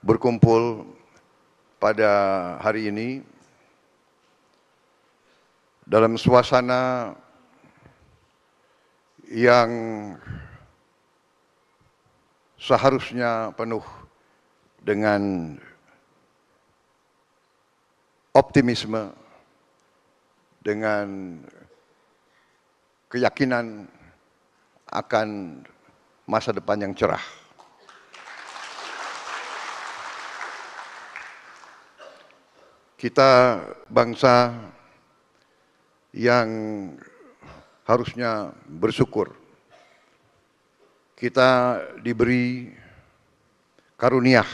berkumpul pada hari ini dalam suasana yang seharusnya penuh dengan optimisme, dengan keyakinan akan masa depan yang cerah. kita bangsa yang harusnya bersyukur. Kita diberi karunia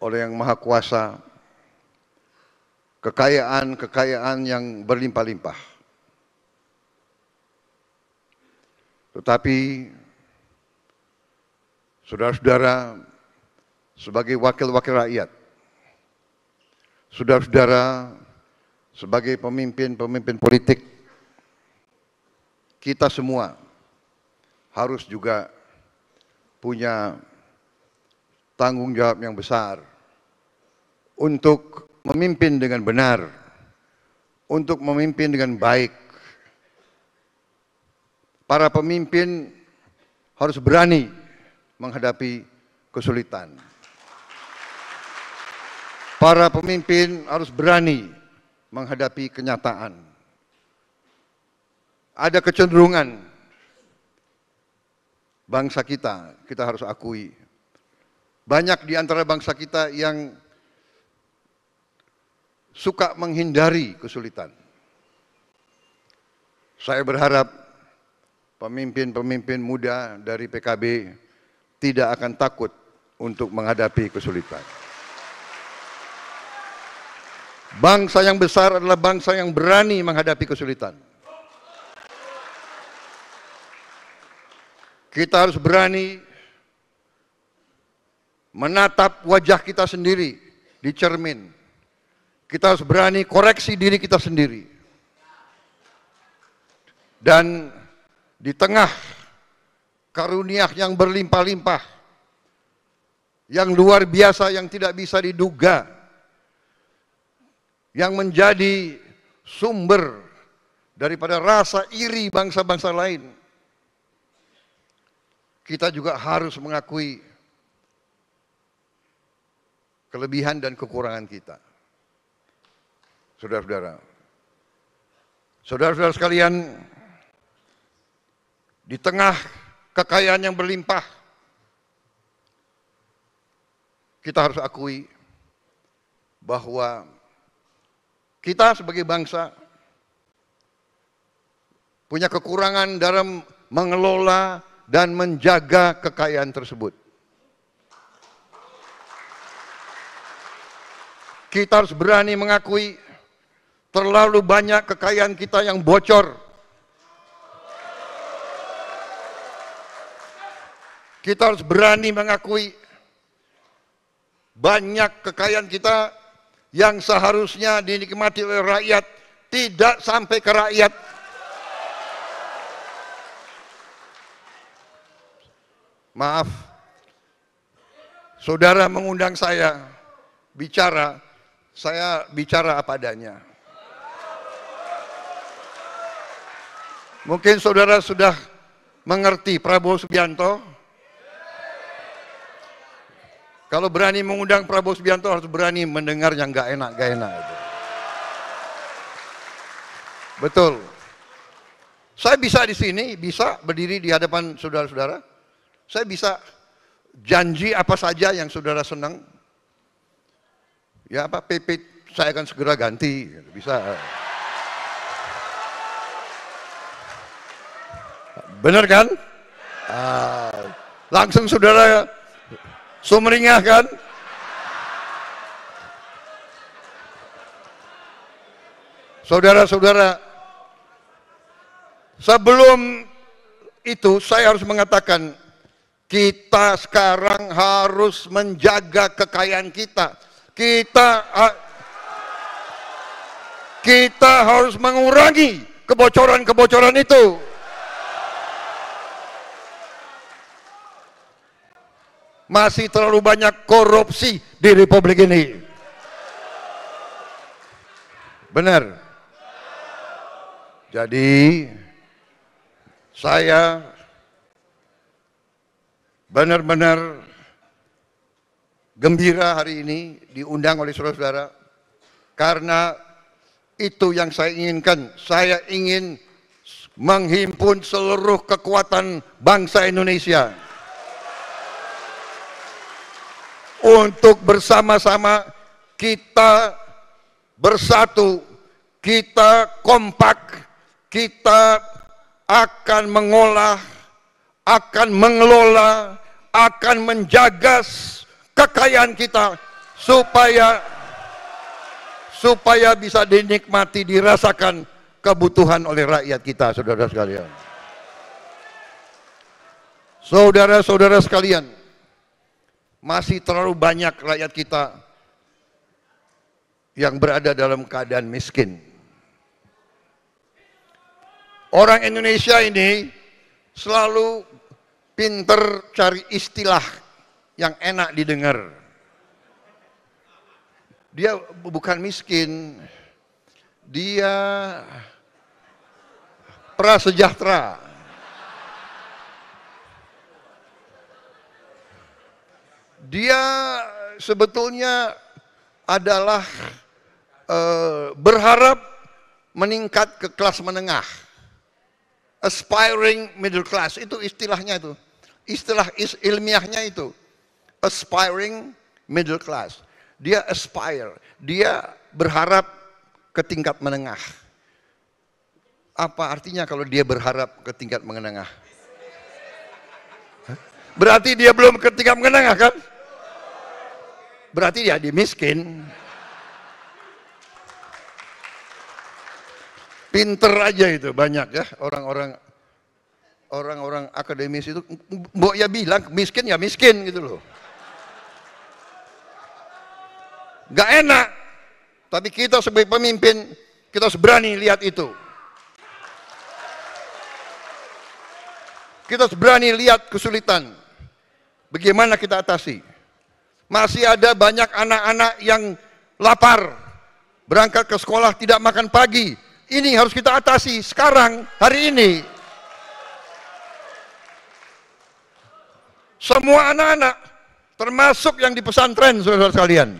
oleh Yang Maha Kuasa kekayaan-kekayaan yang berlimpah-limpah. Tetapi saudara-saudara sebagai wakil-wakil rakyat saudara-saudara, sebagai pemimpin-pemimpin politik, kita semua harus juga punya tanggung jawab yang besar untuk memimpin dengan benar, untuk memimpin dengan baik. Para pemimpin harus berani menghadapi kesulitan. Para pemimpin harus berani menghadapi kenyataan. Ada kecenderungan bangsa kita, kita harus akui. Banyak di antara bangsa kita yang suka menghindari kesulitan. Saya berharap pemimpin-pemimpin muda dari PKB tidak akan takut untuk menghadapi kesulitan. Bangsa yang besar adalah bangsa yang berani menghadapi kesulitan. Kita harus berani menatap wajah kita sendiri di cermin. Kita harus berani koreksi diri kita sendiri. Dan di tengah karunia yang berlimpah-limpah, yang luar biasa, yang tidak bisa diduga, yang menjadi sumber daripada rasa iri bangsa-bangsa lain. Kita juga harus mengakui kelebihan dan kekurangan kita. Saudara-saudara. Saudara-saudara sekalian, di tengah kekayaan yang berlimpah, kita harus akui bahwa kita sebagai bangsa punya kekurangan dalam mengelola dan menjaga kekayaan tersebut. Kita harus berani mengakui terlalu banyak kekayaan kita yang bocor. Kita harus berani mengakui banyak kekayaan kita yang seharusnya dinikmati oleh rakyat tidak sampai ke rakyat. Maaf, saudara mengundang saya bicara, saya bicara apa adanya. Mungkin saudara sudah mengerti Prabowo Subianto, kalau berani mengundang Prabowo Subianto harus berani mendengar yang gak enak, gak enak itu. Betul. Saya bisa di sini, bisa berdiri di hadapan saudara-saudara. Saya bisa janji apa saja yang saudara senang. Ya apa PP saya akan segera ganti, gitu. bisa. Benar kan? Ah, langsung saudara Sumringah kan? Saudara-saudara, sebelum itu saya harus mengatakan kita sekarang harus menjaga kekayaan kita. Kita kita harus mengurangi kebocoran-kebocoran itu. masih terlalu banyak korupsi di republik ini. Benar. Jadi saya benar-benar gembira hari ini diundang oleh saudara-saudara karena itu yang saya inginkan. Saya ingin menghimpun seluruh kekuatan bangsa Indonesia. untuk bersama-sama kita bersatu, kita kompak, kita akan mengolah, akan mengelola, akan menjaga kekayaan kita supaya supaya bisa dinikmati, dirasakan kebutuhan oleh rakyat kita, saudara sekalian. Saudara-saudara sekalian, masih terlalu banyak rakyat kita yang berada dalam keadaan miskin. Orang Indonesia ini selalu pinter cari istilah yang enak didengar. Dia bukan miskin, dia prasejahtera. dia sebetulnya adalah e, berharap meningkat ke kelas menengah. Aspiring middle class itu istilahnya itu. Istilah is ilmiahnya itu. Aspiring middle class. Dia aspire, dia berharap ke tingkat menengah. Apa artinya kalau dia berharap ke tingkat menengah? Berarti dia belum ke tingkat menengah kan? berarti dia dimiskin, Pinter aja itu banyak ya orang-orang orang-orang akademis itu mbok ya bilang miskin ya miskin gitu loh. Gak enak. Tapi kita sebagai pemimpin kita harus berani lihat itu. Kita harus berani lihat kesulitan. Bagaimana kita atasi? Masih ada banyak anak-anak yang lapar, berangkat ke sekolah tidak makan pagi. Ini harus kita atasi sekarang, hari ini. Semua anak-anak, termasuk yang di pesantren, saudara sekalian.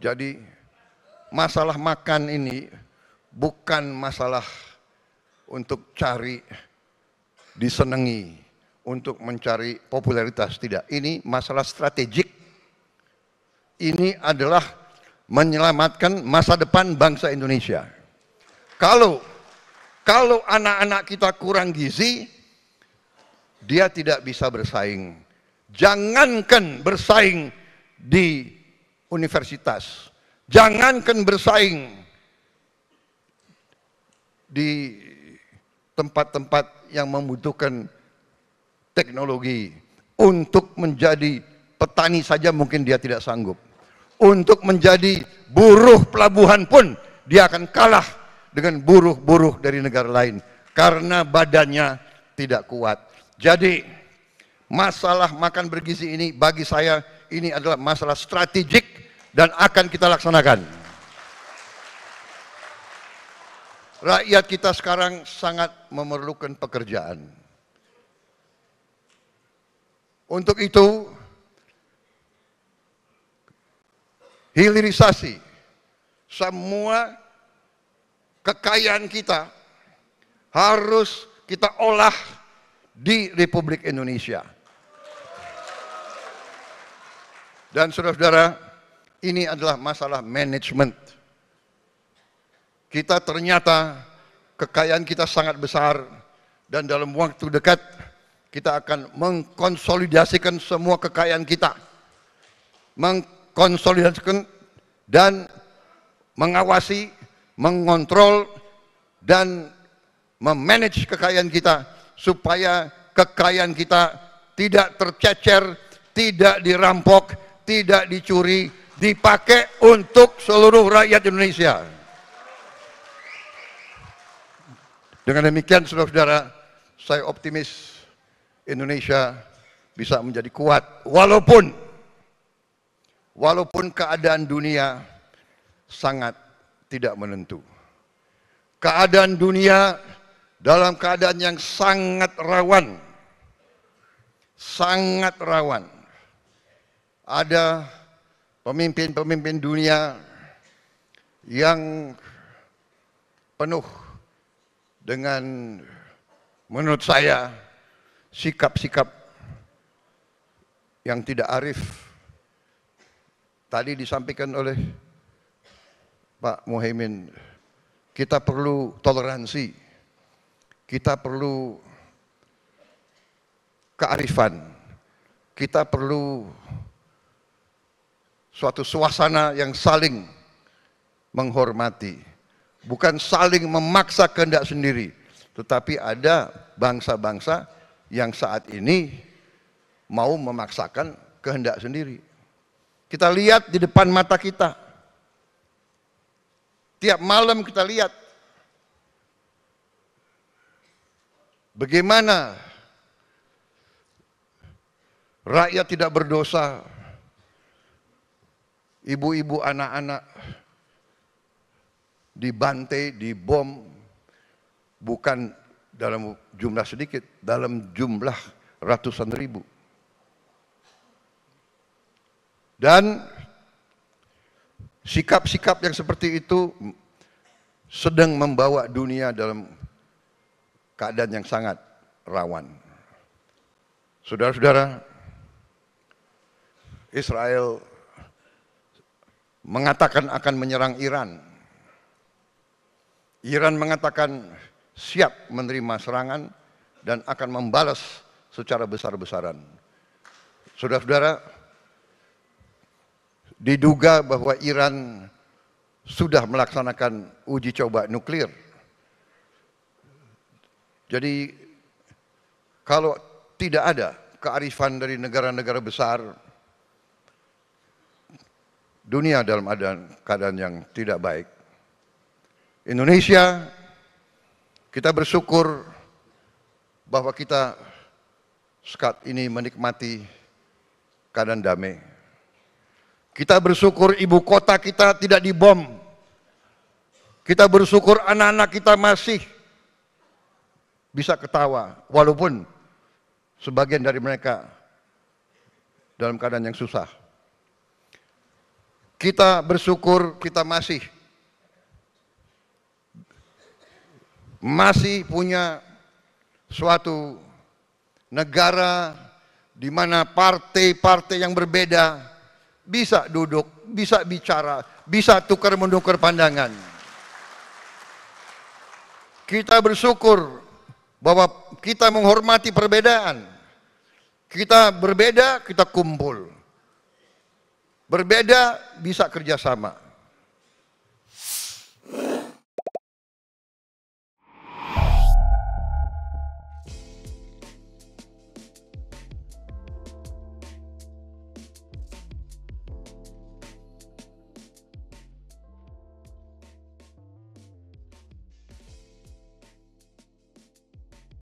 Jadi masalah makan ini bukan masalah untuk cari disenangi, untuk mencari popularitas. Tidak, ini masalah strategik. Ini adalah menyelamatkan masa depan bangsa Indonesia. Kalau kalau anak-anak kita kurang gizi, dia tidak bisa bersaing. Jangankan bersaing di universitas, jangankan bersaing di tempat-tempat yang membutuhkan teknologi. Untuk menjadi petani saja mungkin dia tidak sanggup. Untuk menjadi buruh pelabuhan pun dia akan kalah dengan buruh-buruh dari negara lain karena badannya tidak kuat. Jadi masalah makan bergizi ini bagi saya ini adalah masalah strategik dan akan kita laksanakan. Rakyat kita sekarang sangat memerlukan pekerjaan. Untuk itu, hilirisasi semua kekayaan kita harus kita olah di Republik Indonesia. Dan saudara-saudara, ini adalah masalah manajemen kita ternyata kekayaan kita sangat besar dan dalam waktu dekat kita akan mengkonsolidasikan semua kekayaan kita mengkonsolidasikan dan mengawasi, mengontrol dan memanage kekayaan kita supaya kekayaan kita tidak tercecer, tidak dirampok, tidak dicuri, dipakai untuk seluruh rakyat Indonesia. Dengan demikian saudara-saudara, saya optimis Indonesia bisa menjadi kuat walaupun walaupun keadaan dunia sangat tidak menentu. Keadaan dunia dalam keadaan yang sangat rawan. Sangat rawan. Ada pemimpin-pemimpin dunia yang penuh dengan menurut saya sikap-sikap yang tidak arif tadi disampaikan oleh Pak Muhaimin kita perlu toleransi kita perlu kearifan kita perlu suatu suasana yang saling menghormati bukan saling memaksa kehendak sendiri, tetapi ada bangsa-bangsa yang saat ini mau memaksakan kehendak sendiri. Kita lihat di depan mata kita. Tiap malam kita lihat bagaimana rakyat tidak berdosa, ibu-ibu, anak-anak dibantai, dibom, bukan dalam jumlah sedikit, dalam jumlah ratusan ribu. Dan sikap-sikap yang seperti itu sedang membawa dunia dalam keadaan yang sangat rawan. Saudara-saudara, Israel mengatakan akan menyerang Iran Iran mengatakan siap menerima serangan dan akan membalas secara besar-besaran. Saudara-saudara, diduga bahwa Iran sudah melaksanakan uji coba nuklir. Jadi kalau tidak ada kearifan dari negara-negara besar, dunia dalam keadaan yang tidak baik. Indonesia, kita bersyukur bahwa kita sekat ini menikmati keadaan damai. Kita bersyukur ibu kota kita tidak dibom. Kita bersyukur anak-anak kita masih bisa ketawa walaupun sebagian dari mereka dalam keadaan yang susah. Kita bersyukur kita masih masih punya suatu negara di mana partai-partai yang berbeda bisa duduk, bisa bicara, bisa tukar menukar pandangan. Kita bersyukur bahwa kita menghormati perbedaan. Kita berbeda, kita kumpul. Berbeda bisa kerjasama.